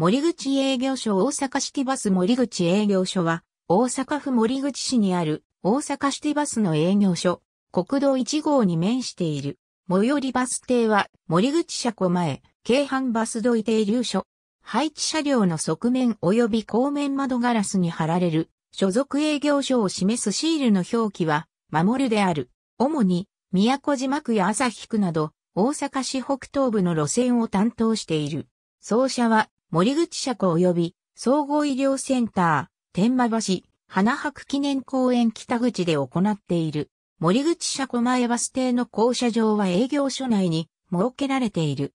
森口営業所大阪シティバス森口営業所は、大阪府森口市にある大阪シティバスの営業所、国道1号に面している。最寄りバス停は森口車庫前、京阪バス土井停留所。配置車両の側面及び後面窓ガラスに貼られる所属営業所を示すシールの表記は、守るである。主に、宮古島区や朝日区など、大阪市北東部の路線を担当している。走者は森口車庫及び総合医療センター、天満橋、花博記念公園北口で行っている。森口車庫前バス停の校舎場は営業所内に設けられている。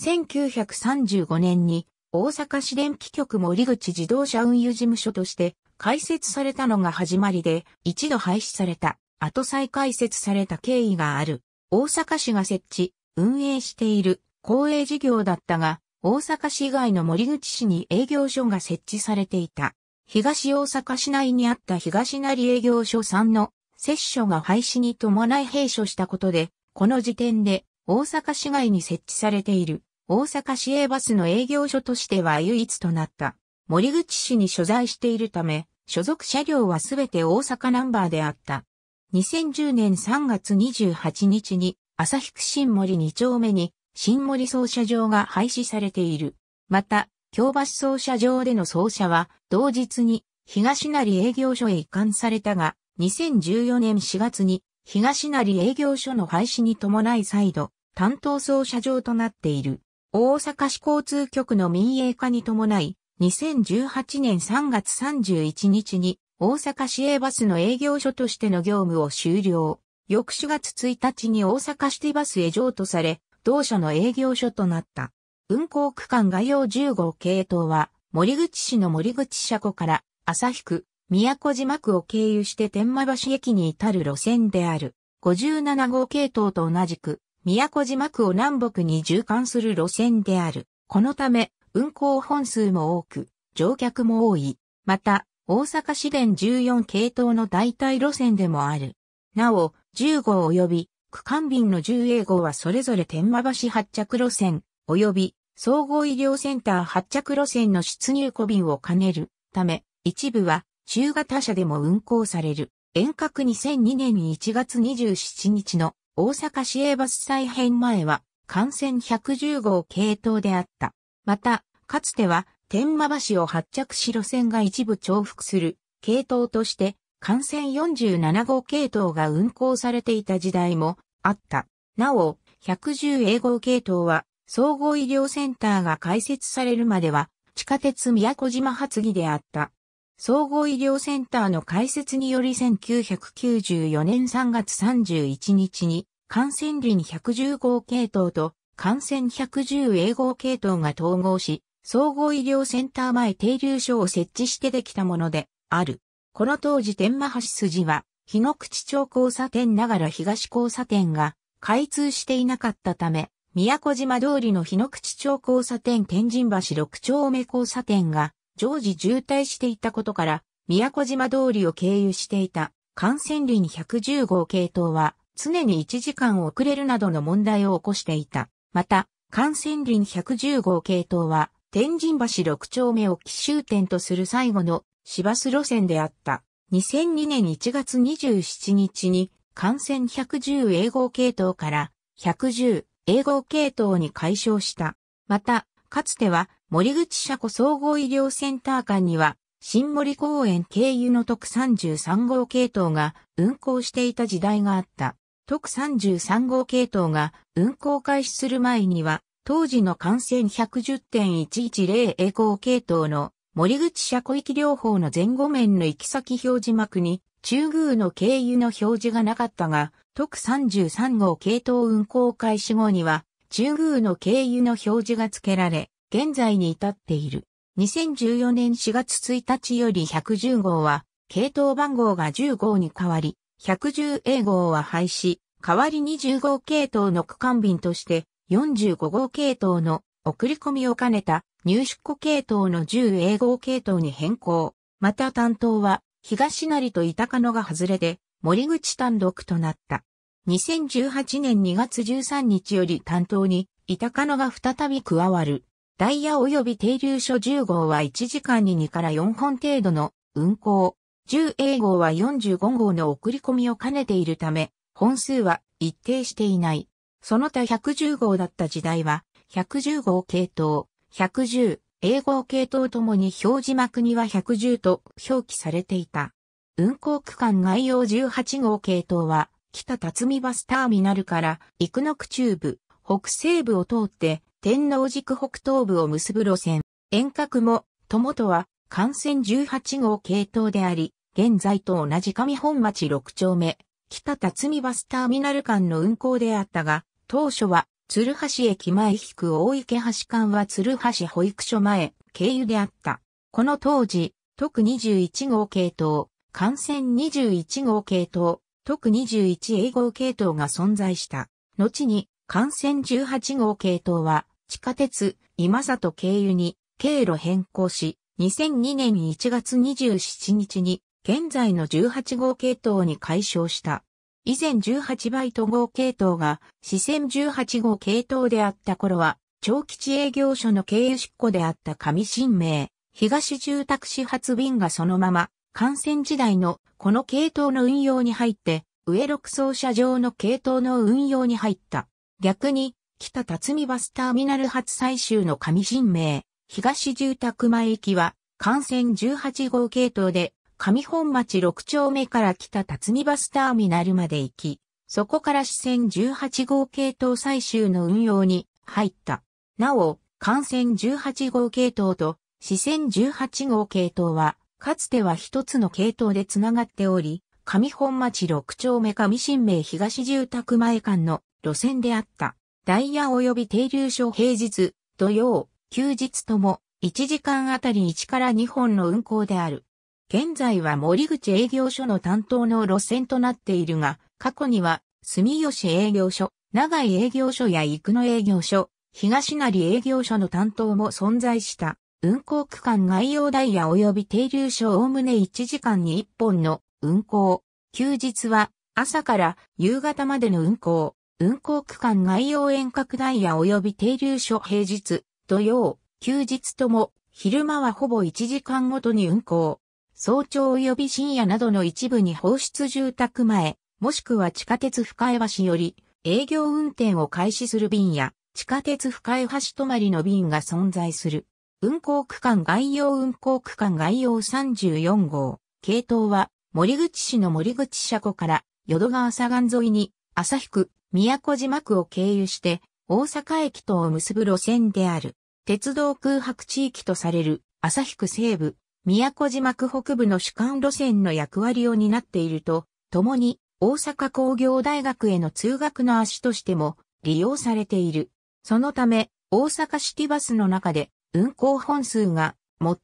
1935年に大阪市電気局森口自動車運輸事務所として開設されたのが始まりで一度廃止された、後再開設された経緯がある。大阪市が設置、運営している公営事業だったが、大阪市外の森口市に営業所が設置されていた。東大阪市内にあった東成営業所3の接所が廃止に伴い閉所したことで、この時点で大阪市外に設置されている大阪市営バスの営業所としては唯一となった。森口市に所在しているため、所属車両はすべて大阪ナンバーであった。2010年3月28日に、朝日新森2丁目に新森操車場が廃止されている。また、京橋操車場での操車は、同日に東成営業所へ移管されたが、2014年4月に東成営業所の廃止に伴い再度、担当操車場となっている。大阪市交通局の民営化に伴い、2018年3月31日に大阪市営バスの営業所としての業務を終了。翌4月1日に大阪市ティバスへ譲渡され、同社の営業所となった。運行区間概要10号系統は、森口市の森口車庫から、旭区、宮古島区を経由して天満橋駅に至る路線である。57号系統と同じく、宮古島区を南北に縦貫する路線である。このため、運行本数も多く、乗客も多い。また、大阪市電14系統の代替路線でもある。なお、10号及び区間便の10英号はそれぞれ天満橋発着路線、及び総合医療センター発着路線の出入庫便を兼ねるため、一部は中型車でも運行される。遠隔2002年1月27日の大阪市営バス再編前は、幹線110号系統であった。また、かつては天満橋を発着し路線が一部重複する系統として幹線47号系統が運行されていた時代もあった。なお、110A 号系統は、総合医療センターが開設されるまでは、地下鉄宮古島発議であった。総合医療センターの開設により1994年3月31日に、感染輪110号系統と感染110 A 号系統が統合し、総合医療センター前停留所を設置してできたものである。この当時天満橋筋は、日の口町交差点ながら東交差点が開通していなかったため、宮古島通りの日の口町交差点天神橋六丁目交差点が常時渋滞していたことから、宮古島通りを経由していた幹線林110号系統は常に1時間遅れるなどの問題を起こしていた。また、幹線林110号系統は天神橋六丁目を奇襲点とする最後の市バス路線であった。2002年1月27日に感染110英語系統から110英語系統に解消した。また、かつては森口車庫総合医療センター間には新森公園経由の特33号系統が運行していた時代があった。特33号系統が運行開始する前には、当時の感染110.110英語系統の森口車庫域療法の前後面の行き先表示幕に、中宮の経由の表示がなかったが、特33号系統運行開始後には、中宮の経由の表示が付けられ、現在に至っている。2014年4月1日より110号は、系統番号が10号に変わり、110A 号は廃止、代わりに0号系統の区間便として、45号系統の送り込みを兼ねた入出庫系統の10英語系統に変更。また担当は東成と板野が外れで森口単独となった。2018年2月13日より担当に板野が再び加わる。ダイヤ及び停留所10号は1時間に2から4本程度の運行。10英号は45号の送り込みを兼ねているため、本数は一定していない。その他110号だった時代は、110号系統、110、英号系統ともに表示幕には110と表記されていた。運行区間概要18号系統は、北辰巳バスターミナルから幾野区中部、北西部を通って天王寺区北東部を結ぶ路線。遠隔も、友とは、幹線18号系統であり、現在と同じ上本町6丁目、北辰巳バスターミナル間の運行であったが、当初は鶴橋駅前引く大池橋間は鶴橋保育所前、経由であった。この当時、特21号系統、幹線21号系統、特 21A 号系統が存在した。後に、幹線18号系統は、地下鉄、今里経由に、経路変更し、2002年1月27日に、現在の18号系統に解消した。以前18バイト号系統が四川18号系統であった頃は、長吉営業所の経由執行であった上新名、東住宅始発便がそのまま、感染時代のこの系統の運用に入って、上六層車場の系統の運用に入った。逆に、北辰巳バスターミナル発最終の上新名、東住宅前行きは、幹線18号系統で上本町六丁目から北辰巳バスターミナルまで行き、そこから支線18号系統最終の運用に入った。なお、幹線18号系統と支線18号系統は、かつては一つの系統でつながっており、上本町六丁目上新名東住宅前間の路線であった。ダイヤ及び停留所平日、土曜、休日とも、1時間あたり1から2本の運行である。現在は森口営業所の担当の路線となっているが、過去には住吉営業所、長井営業所や生野営業所、東成営業所の担当も存在した。運行区間概要ダイヤ及び停留所おおむね1時間に1本の運行。休日は朝から夕方までの運行。運行区間概要遠隔ダイヤ及び停留所平日、土曜、休日とも昼間はほぼ1時間ごとに運行。早朝及び深夜などの一部に放出住宅前、もしくは地下鉄深江橋より営業運転を開始する便や地下鉄深江橋止まりの便が存在する。運行区間概要運行区間概要34号。系統は森口市の森口車庫から淀川左岸沿いに旭区、宮古島区を経由して大阪駅とを結ぶ路線である。鉄道空白地域とされる旭区西部、宮古島区北部の主幹路線の役割を担っていると、共に大阪工業大学への通学の足としても利用されている。そのため、大阪シティバスの中で運行本数が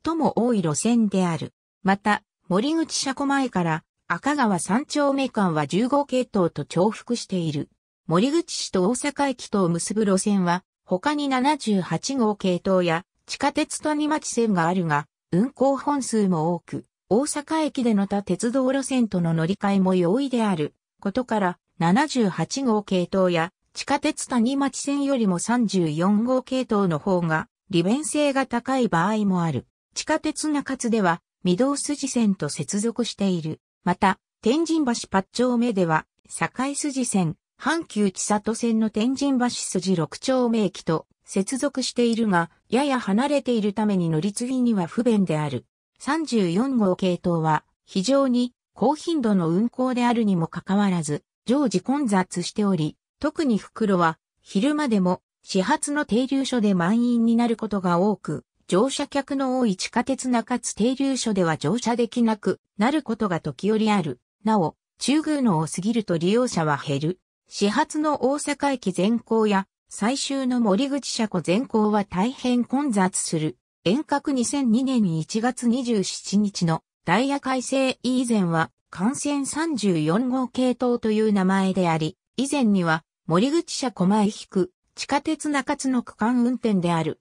最も多い路線である。また、森口車庫前から赤川三丁目間は15系統と重複している。森口市と大阪駅とを結ぶ路線は、他に78号系統や地下鉄と二町線があるが、運行本数も多く、大阪駅での他鉄道路線との乗り換えも容易であることから、78号系統や地下鉄谷町線よりも34号系統の方が利便性が高い場合もある。地下鉄中津では、御堂筋線と接続している。また、天神橋八丁目では、堺筋線、阪急千里線の天神橋筋六丁目駅と、接続しているが、やや離れているために乗り継ぎには不便である。34号系統は非常に高頻度の運行であるにもかかわらず、常時混雑しており、特に袋は昼間でも始発の停留所で満員になることが多く、乗車客の多い地下鉄中津停留所では乗車できなくなることが時折ある。なお、中宮の多すぎると利用者は減る。始発の大阪駅前行や最終の森口車庫全行は大変混雑する。遠隔2002年1月27日のダイヤ改正以前は、幹線34号系統という名前であり、以前には森口車庫前引く地下鉄中津の区間運転である。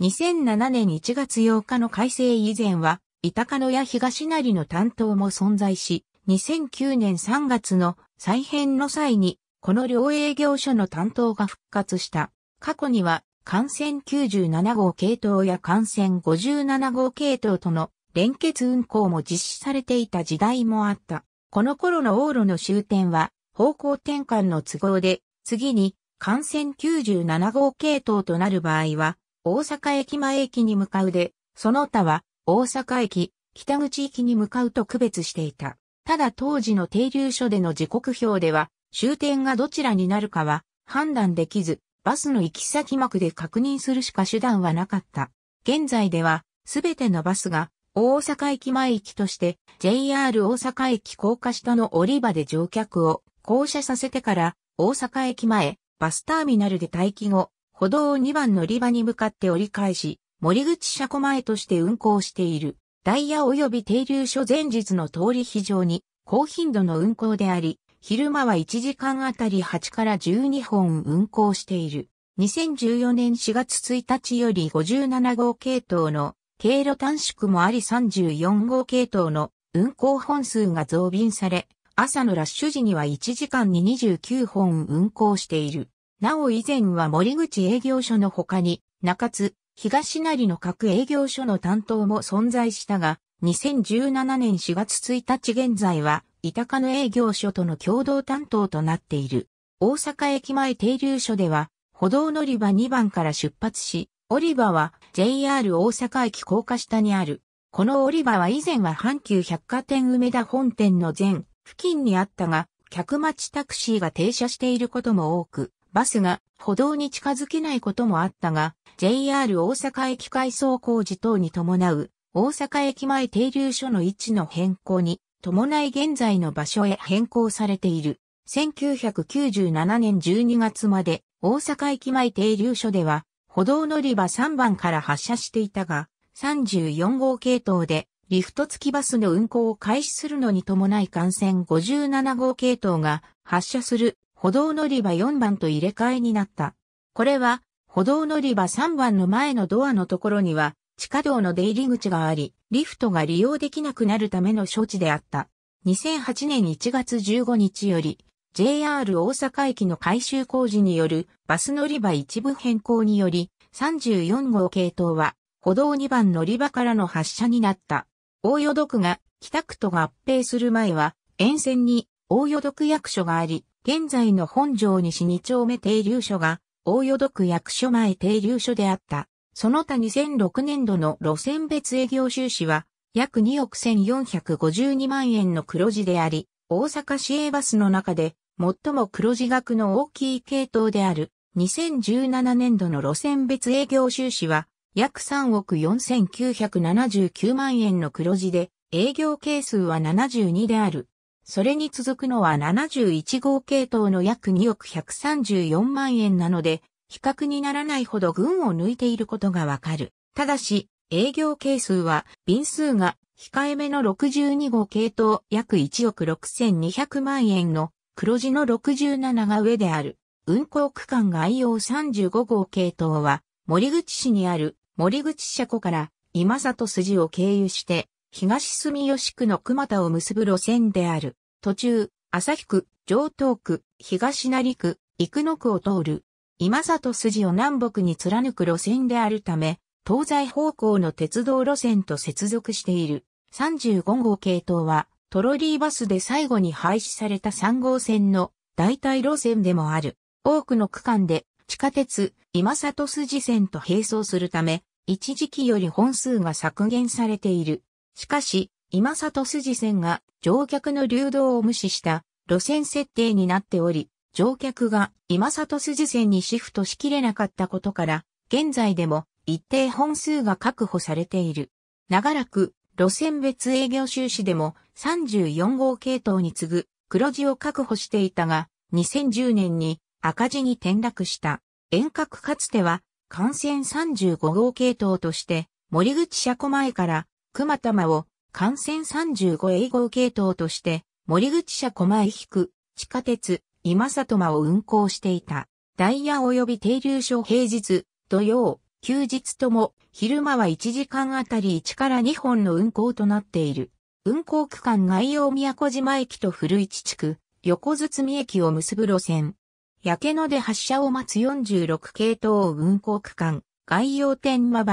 2007年1月8日の改正以前は、板鹿野や東成の担当も存在し、2009年3月の再編の際にこの両営業所の担当が復活した。過去には、幹線97号系統や幹線57号系統との連結運行も実施されていた時代もあった。この頃の往路の終点は、方向転換の都合で、次に、幹線97号系統となる場合は、大阪駅前駅に向かうで、その他は、大阪駅、北口駅に向かうと区別していた。ただ当時の停留所での時刻表では、終点がどちらになるかは判断できず、バスの行き先幕で確認するしか手段はなかった。現在では、すべてのバスが大阪駅前行きとして JR 大阪駅高架下の降り場で乗客を降車させてから大阪駅前バスターミナルで待機後、歩道2番乗り場に向かって折り返し、森口車庫前として運行している。ダイヤ及び停留所前日の通り非常に高頻度の運行であり、昼間は1時間あたり8から12本運行している。2014年4月1日より57号系統の経路短縮もあり34号系統の運行本数が増便され、朝のラッシュ時には1時間に29本運行している。なお以前は森口営業所の他に、中津、東成の各営業所の担当も存在したが、2017年4月1日現在は高の営業所との共同担当となっている。大阪駅前停留所では、歩道乗り場2番から出発し、降り場は JR 大阪駅高架下にある。この降り場は以前は阪急百貨店梅田本店の前、付近にあったが、客待ちタクシーが停車していることも多く、バスが歩道に近づけないこともあったが、JR 大阪駅改装工事等に伴う、大阪駅前停留所の位置の変更に伴い現在の場所へ変更されている。1997年12月まで大阪駅前停留所では歩道乗り場3番から発車していたが34号系統でリフト付きバスの運行を開始するのに伴い幹線57号系統が発車する歩道乗り場4番と入れ替えになった。これは歩道乗り場3番の前のドアのところには地下道の出入り口があり、リフトが利用できなくなるための処置であった。2008年1月15日より、JR 大阪駅の改修工事によるバス乗り場一部変更により、34号系統は歩道2番乗り場からの発車になった。大淀区が北区と合併する前は、沿線に大淀区役所があり、現在の本庄西2丁目停留所が大淀区役所前停留所であった。その他2006年度の路線別営業収支は、約2億1452万円の黒字であり、大阪市営バスの中で、最も黒字額の大きい系統である、2017年度の路線別営業収支は、約3億4979万円の黒字で、営業係数は72である。それに続くのは71号系統の約2億134万円なので、比較にならないほど群を抜いていることがわかる。ただし、営業係数は、便数が、控えめの62号系統約1億6200万円の黒字の67が上である。運行区間概要35号系統は、森口市にある森口車庫から今里筋を経由して、東住吉区の熊田を結ぶ路線である。途中、旭区、城東区、東成区、生野区を通る。今里筋を南北に貫く路線であるため、東西方向の鉄道路線と接続している35号系統はトロリーバスで最後に廃止された3号線の代替路線でもある。多くの区間で地下鉄今里筋線と並走するため、一時期より本数が削減されている。しかし、今里筋線が乗客の流動を無視した路線設定になっており、乗客が今里筋線にシフトしきれなかったことから、現在でも一定本数が確保されている。長らく路線別営業収支でも34号系統に次ぐ黒字を確保していたが、2010年に赤字に転落した。遠隔かつては幹線35号系統として森口車庫前から熊玉を幹線35営号系統として森口車庫前引く地下鉄今里間を運行していた。ダイヤ及び停留所平日、土曜、休日とも、昼間は1時間あたり1から2本の運行となっている。運行区間概要宮古島駅と古市地区、横堤駅を結ぶ路線。焼け野で発車を待つ46系統運行区間、概要天間橋、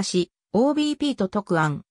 OBP と特案、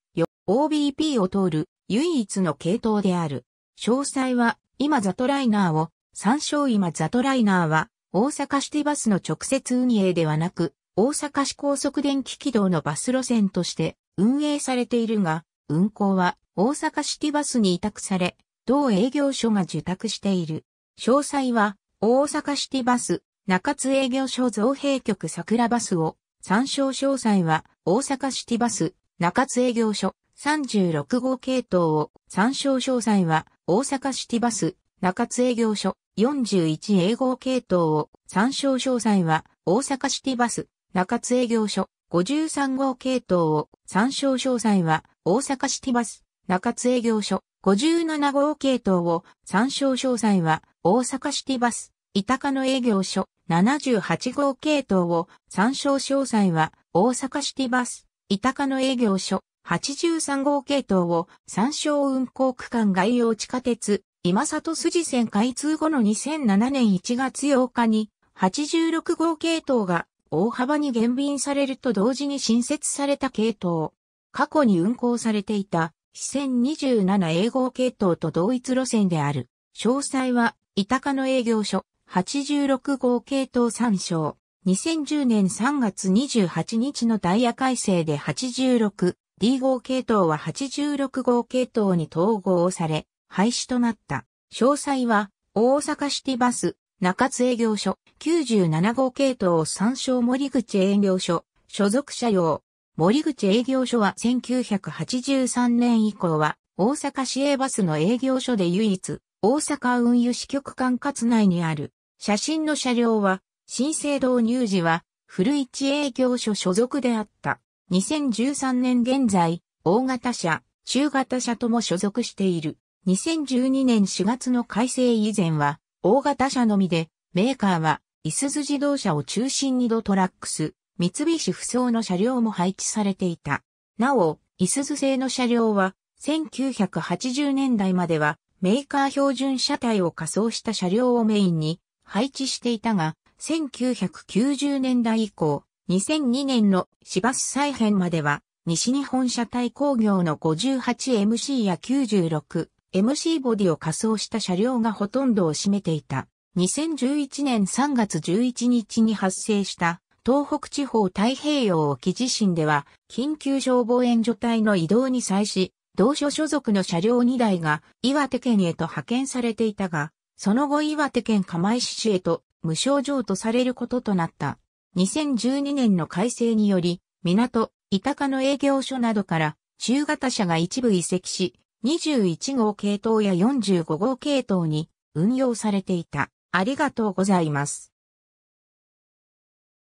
OBP を通る唯一の系統である。詳細は今ザトライナーを三照今ザトライナーは、大阪シティバスの直接運営ではなく、大阪市高速電気軌道のバス路線として運営されているが、運行は大阪シティバスに委託され、同営業所が受託している。詳細は、大阪シティバス、中津営業所造幣局桜バスを、参照詳細は、大阪シティバス、中津営業所、36号系統を、参照詳細は、大阪シティバス、中津営業所41営業系統を参照詳細は大阪シティバス中津営業所53号系統を参照詳細は大阪シティバス中津営業所57号系統を参照詳細は大阪シティバス伊鷹の営業所78号系統を参照詳細は大阪シティバス伊鷹の営業所83号系統を参照運行区間概要地下鉄今里筋線開通後の2007年1月8日に86号系統が大幅に減便されると同時に新設された系統。過去に運行されていた2 0 27英号系統と同一路線である。詳細は、イタカの営業所86号系統参照。2010年3月28日のダイヤ改正で 86D 号系統は86号系統に統合され、廃止となった。詳細は、大阪シティバス、中津営業所、97号系統参照森口営業所、所属車用。森口営業所は1983年以降は、大阪市営バスの営業所で唯一、大阪運輸支局管轄内にある。写真の車両は、新生導入時は、古市営業所所属であった。2013年現在、大型車、中型車とも所属している。2012年4月の改正以前は、大型車のみで、メーカーは、イスズ自動車を中心にドトラックス、三菱不走の車両も配置されていた。なお、イスズ製の車両は、1980年代までは、メーカー標準車体を仮装した車両をメインに配置していたが、1990年代以降、2002年の市バス再編までは、西日本車体工業の 58MC や96 MC ボディを仮装した車両がほとんどを占めていた。2011年3月11日に発生した東北地方太平洋沖地震では緊急消防援助隊の移動に際し、同所所属の車両2台が岩手県へと派遣されていたが、その後岩手県釜石市へと無症状とされることとなった。2012年の改正により、港、板鹿の営業所などから中型車が一部移籍し、21号系統や45号系統に運用されていた。ありがとうございます。